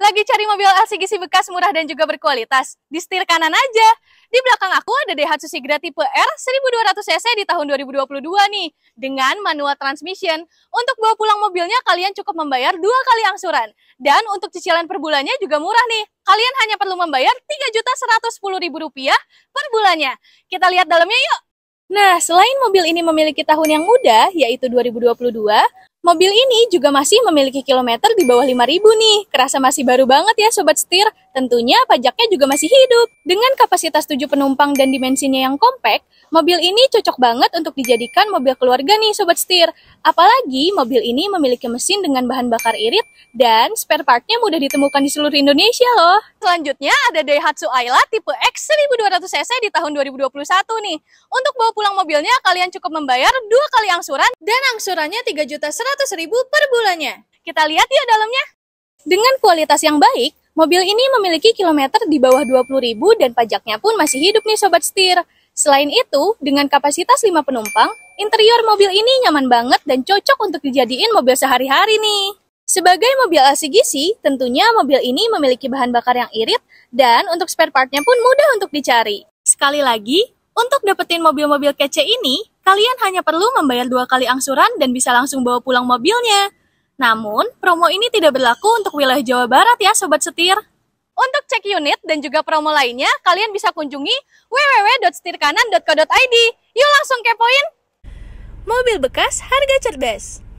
Lagi cari mobil LCGC bekas murah dan juga berkualitas? Di setir kanan aja. Di belakang aku ada Daihatsu Sigra tipe R 1200cc di tahun 2022 nih, dengan manual transmission. Untuk bawa pulang mobilnya, kalian cukup membayar dua kali angsuran. Dan untuk cicilan per bulannya juga murah nih. Kalian hanya perlu membayar Rp3.110.000 per bulannya. Kita lihat dalamnya yuk! Nah, selain mobil ini memiliki tahun yang muda, yaitu 2022, Mobil ini juga masih memiliki kilometer di bawah 5000 nih. Kerasa masih baru banget ya sobat setir. Tentunya pajaknya juga masih hidup. Dengan kapasitas 7 penumpang dan dimensinya yang kompak, mobil ini cocok banget untuk dijadikan mobil keluarga nih Sobat Setir. Apalagi mobil ini memiliki mesin dengan bahan bakar irit dan spare partnya mudah ditemukan di seluruh Indonesia loh. Selanjutnya ada Daihatsu Ayla tipe X 1200cc di tahun 2021 nih. Untuk bawa pulang mobilnya kalian cukup membayar dua kali angsuran dan angsurannya 3.100.000 per bulannya. Kita lihat ya dalamnya. Dengan kualitas yang baik, Mobil ini memiliki kilometer di bawah 20.000 dan pajaknya pun masih hidup nih Sobat Setir. Selain itu, dengan kapasitas 5 penumpang, interior mobil ini nyaman banget dan cocok untuk dijadiin mobil sehari-hari nih. Sebagai mobil LCGC, tentunya mobil ini memiliki bahan bakar yang irit dan untuk spare partnya pun mudah untuk dicari. Sekali lagi, untuk dapetin mobil-mobil kece ini, kalian hanya perlu membayar dua kali angsuran dan bisa langsung bawa pulang mobilnya. Namun, promo ini tidak berlaku untuk wilayah Jawa Barat ya Sobat Setir. Untuk cek unit dan juga promo lainnya, kalian bisa kunjungi www.setirkanan.co.id. Yuk langsung kepoin! Mobil bekas harga cerdas.